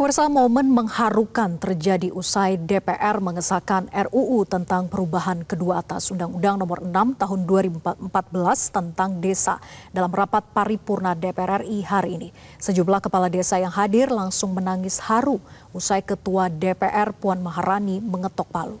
Pemirsa momen mengharukan terjadi usai DPR mengesahkan RUU tentang perubahan kedua atas Undang-Undang Nomor 6 Tahun 2014 tentang Desa dalam rapat paripurna DPR RI hari ini. Sejumlah kepala desa yang hadir langsung menangis haru usai Ketua DPR Puan Maharani mengetok palu.